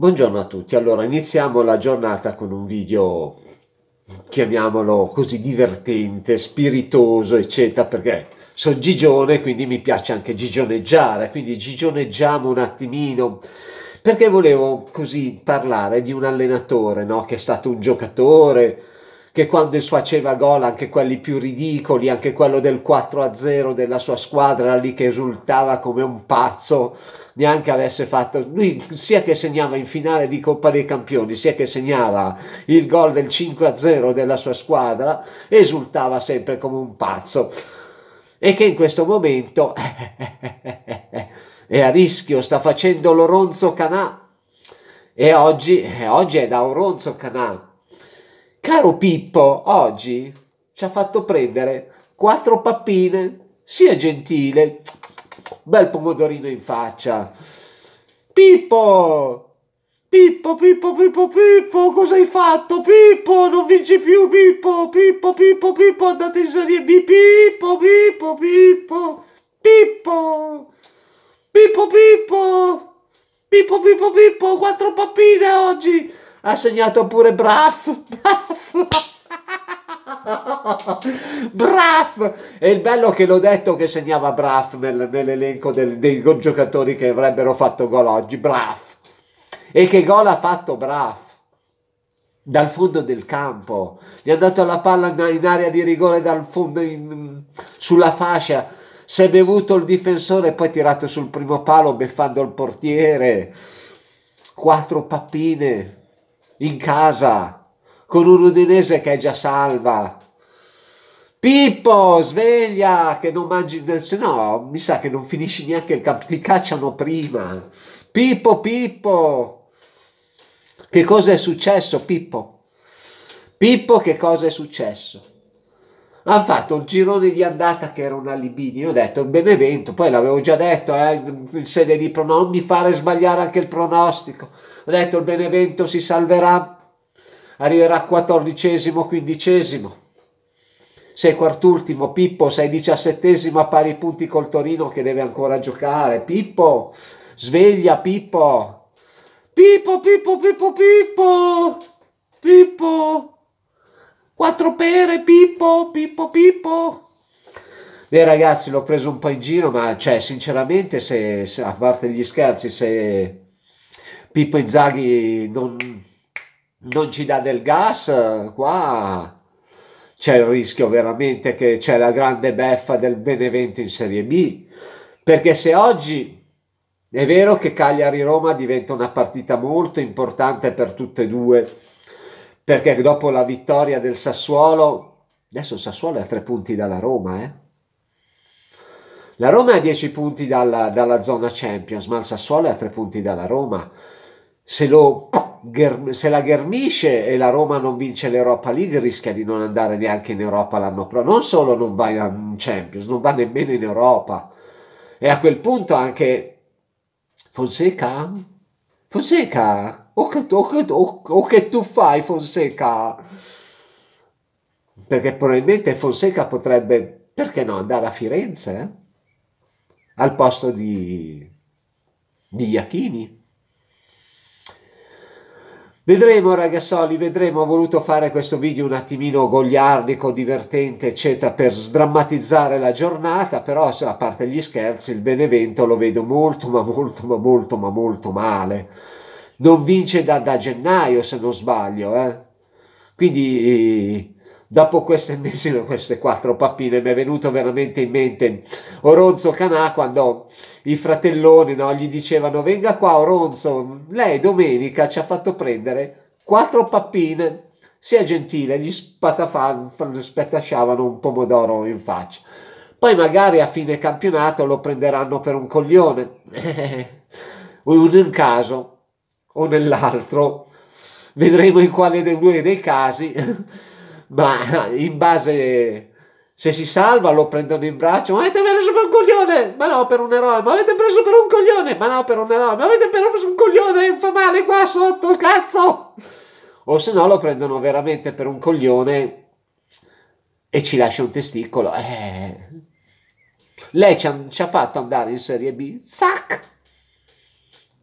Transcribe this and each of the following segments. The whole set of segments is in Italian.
Buongiorno a tutti, allora iniziamo la giornata con un video, chiamiamolo così, divertente, spiritoso, eccetera, perché sono Gigione, quindi mi piace anche gigioneggiare, quindi gigioneggiamo un attimino, perché volevo così parlare di un allenatore, no? che è stato un giocatore, che quando faceva gol anche quelli più ridicoli, anche quello del 4-0 della sua squadra lì che esultava come un pazzo, neanche avesse fatto, lui sia che segnava in finale di Coppa dei Campioni, sia che segnava il gol del 5-0 della sua squadra, esultava sempre come un pazzo. E che in questo momento è a rischio, sta facendo l'Oronzo Canà. E oggi, oggi è da Oronzo Canà Caro Pippo, oggi ci ha fatto prendere quattro pappine. Sia gentile. Bel pomodorino in faccia. Pippo! Pippo, Pippo, Pippo, Pippo, cosa hai fatto? Pippo, non vinci più, Pippo, Pippo, Pippo, Pippo, andate in Serie B, Pippo, Pippo, Pippo, Pippo, Pippo, Pippo, Pippo, Pippo, Pippo, quattro pappine oggi, ha segnato pure Braff. Braff! E il bello che l'ho detto che segnava Braff nel, nell'elenco del, dei giocatori che avrebbero fatto gol oggi. Braff! E che gol ha fatto Braff? Dal fondo del campo. Gli ha dato la palla in, in area di rigore dal fondo in, sulla fascia. Si è bevuto il difensore e poi tirato sul primo palo beffando il portiere. Quattro pappine in casa con un Udinese che è già salva. Pippo, sveglia che non mangi, se no mi sa che non finisci neanche il camp- ti cacciano prima. Pippo, Pippo, che cosa è successo Pippo? Pippo, che cosa è successo? Ha fatto un girone di andata che era una alibini, ho detto Benevento, poi l'avevo già detto eh, in sede di pronostico, non mi fare sbagliare anche il pronostico, ho detto il Benevento si salverà arriverà quattordicesimo, quindicesimo. Sei quart'ultimo, Pippo, sei diciassettesimo a pari punti col Torino che deve ancora giocare. Pippo, sveglia Pippo. Pippo, Pippo, Pippo, Pippo. Pippo. Quattro pere, Pippo, Pippo, Pippo. Beh ragazzi, l'ho preso un po' in giro, ma cioè, sinceramente, se, se, a parte gli scherzi, se Pippo Inzaghi non, non ci dà del gas, eh, qua c'è il rischio veramente che c'è la grande beffa del Benevento in Serie B, perché se oggi è vero che Cagliari-Roma diventa una partita molto importante per tutte e due, perché dopo la vittoria del Sassuolo, adesso il Sassuolo è a tre punti dalla Roma, eh? La Roma è a 10 punti dalla, dalla zona Champions, ma il Sassuolo è a tre punti dalla Roma. Se lo se la ghermisce e la Roma non vince l'Europa League rischia di non andare neanche in Europa l'anno prossimo. Non solo non va in Champions, non va nemmeno in Europa. E a quel punto anche Fonseca? Fonseca? O che, o che, o, o che tu fai Fonseca? Perché probabilmente Fonseca potrebbe, perché no, andare a Firenze? Eh? Al posto di, di Iachini Vedremo ragazzoli, vedremo, ho voluto fare questo video un attimino gogliardico, divertente, eccetera, per sdrammatizzare la giornata, però a parte gli scherzi, il Benevento lo vedo molto, ma molto, ma molto, ma molto male. Non vince da, da gennaio, se non sbaglio, eh? Quindi dopo questa ennesima, queste quattro pappine, mi è venuto veramente in mente Oronzo Canà quando i fratelloni no, gli dicevano venga qua Oronzo, lei domenica ci ha fatto prendere quattro pappine, sia gentile, gli spetasciavano un pomodoro in faccia. Poi magari a fine campionato lo prenderanno per un coglione, in un caso o nell'altro, vedremo in quale dei due dei casi ma in base se si salva lo prendono in braccio, ma avete preso per un coglione, ma no per un eroe, ma avete preso per un coglione, ma no per un eroe, ma avete preso un coglione, fa male qua sotto, cazzo! O se no lo prendono veramente per un coglione e ci lascia un testicolo. Eh. Lei ci ha, ci ha fatto andare in Serie B, zac,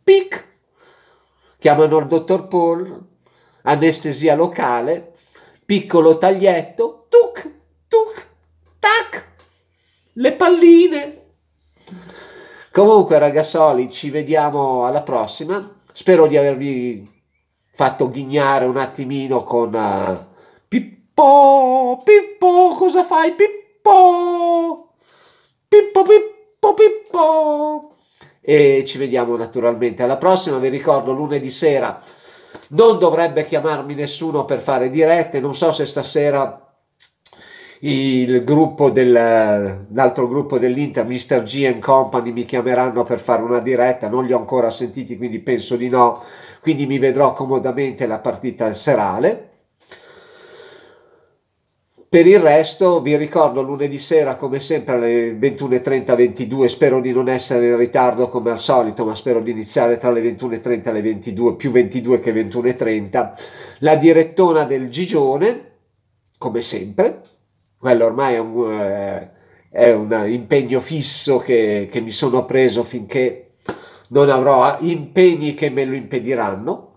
pic, chiamano il dottor Paul, anestesia locale, piccolo taglietto, tuc, tuc, tac, le palline. Comunque ragazzoli, ci vediamo alla prossima. Spero di avervi fatto ghignare un attimino con uh, Pippo, Pippo, cosa fai Pippo? Pippo, Pippo, Pippo. E ci vediamo naturalmente alla prossima, vi ricordo lunedì sera non dovrebbe chiamarmi nessuno per fare dirette, non so se stasera il gruppo del, l'altro gruppo dell'Inter, Mr. G Company, mi chiameranno per fare una diretta, non li ho ancora sentiti, quindi penso di no, quindi mi vedrò comodamente la partita serale. Per il resto vi ricordo lunedì sera come sempre alle 21.30-22, spero di non essere in ritardo come al solito, ma spero di iniziare tra le 21.30 e le 22, più 22 che 21.30, la direttona del Gigione, come sempre, quello ormai è un, eh, è un impegno fisso che, che mi sono preso finché non avrò impegni che me lo impediranno.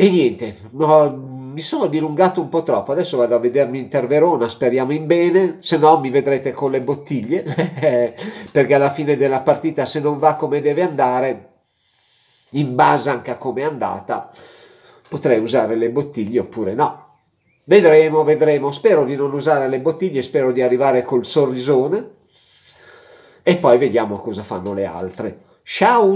E niente, no, mi sono dilungato un po' troppo, adesso vado a vedermi Inter Verona, speriamo in bene, se no mi vedrete con le bottiglie, perché alla fine della partita se non va come deve andare, in base anche a come è andata, potrei usare le bottiglie oppure no. Vedremo, vedremo, spero di non usare le bottiglie, spero di arrivare col sorrisone e poi vediamo cosa fanno le altre. Ciao!